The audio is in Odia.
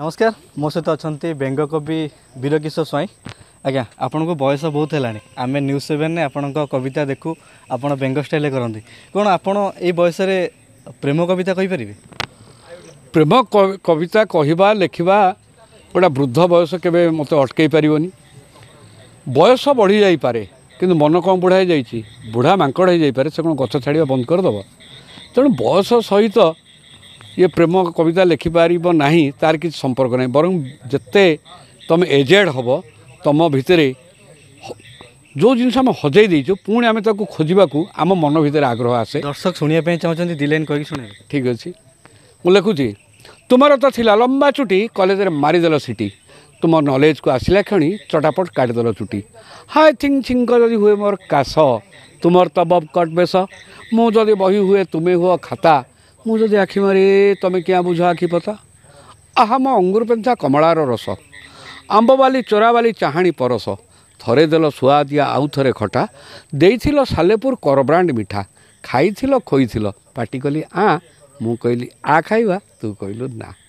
ନମସ୍କାର ମୋ ସହିତ ଅଛନ୍ତି ବେଙ୍ଗ କବି ବୀରକିଶୋର ସ୍ୱାଇଁ ଆଜ୍ଞା ଆପଣଙ୍କୁ ବୟସ ବହୁତ ହେଲାଣି ଆମେ ନ୍ୟୁଜ୍ ସେଭେନରେ ଆପଣଙ୍କ କବିତା ଦେଖୁ ଆପଣ ବେଙ୍ଗ ଷ୍ଟାଇଲରେ କରନ୍ତି କ'ଣ ଆପଣ ଏଇ ବୟସରେ ପ୍ରେମ କବିତା କହିପାରିବେ ପ୍ରେମ କବିତା କହିବା ଲେଖିବା ଗୋଟେ ବୃଦ୍ଧ ବୟସ କେବେ ମୋତେ ଅଟକେଇ ପାରିବନି ବୟସ ବଢ଼ିଯାଇପାରେ କିନ୍ତୁ ମନ କ'ଣ ବୁଢ଼ା ହେଇଯାଇଛି ବୁଢ଼ା ମାଙ୍କଡ଼ ହେଇଯାଇପାରେ ସେ କ'ଣ ଗଛ ଛାଡ଼ିବା ବନ୍ଦ କରିଦେବ ତେଣୁ ବୟସ ସହିତ ଇଏ ପ୍ରେମ କବିତା ଲେଖିପାରିବ ନାହିଁ ତାର କିଛି ସମ୍ପର୍କ ନାହିଁ ବରଂ ଯେତେ ତୁମେ ଏଜେଡ଼ ହେବ ତୁମ ଭିତରେ ଯେଉଁ ଜିନିଷ ଆମେ ହଜେଇ ଦେଇଛୁ ପୁଣି ଆମେ ତାକୁ ଖୋଜିବାକୁ ଆମ ମନ ଭିତରେ ଆଗ୍ରହ ଆସେ ଦର୍ଶକ ଶୁଣିବା ପାଇଁ ଚାହୁଁଛନ୍ତି ଦି ଲାଇନ୍ କହିକି ଶୁଣିବେ ଠିକ୍ ଅଛି ମୁଁ ଲେଖୁଛି ତୁମର ତ ଥିଲା ଲମ୍ବା ଚୁଟି କଲେଜରେ ମାରିଦେଲ ସିଟି ତୁମ ନଲେଜକୁ ଆସିଲା କ୍ଷଣି ଚଟାପଟ କାଟିଦେଲ ଚୁଟି ହାଏ ଛିଙ୍ଗ ଛିଙ୍କ ଯଦି ହୁଏ ମୋର କାଶ ତୁମର ତ ବବ୍ କଟ୍ ବେଶ ମୁଁ ଯଦି ବହି ହୁଏ ତୁମେ ହୁଅ ଖାତା ମୁଁ ଯଦି ଆଖି ମାରି ତୁମେ କିଆଁ ବୁଝ ଆଖି ପତା ଆହା ମୋ ଅଙ୍ଗୁର ପେନ୍ଥା କମଳାର ରସ ଆମ୍ବ ବାଲି ଚୋରା ବାଲି ଚାହାଣି ପରସ ଥରେ ଦେଲ ସୁଆ ଦିଆ ଆଉ ଥରେ ଖଟା ଦେଇଥିଲ ସାଲେପୁର କରବ୍ରାଣ୍ଡ ମିଠା ଖାଇଥିଲ ଖୋଇଥିଲ ପାଟି କଲି ଆଁ ମୁଁ କହିଲି ଆ ଖାଇବା ତୁ କହିଲୁ ନା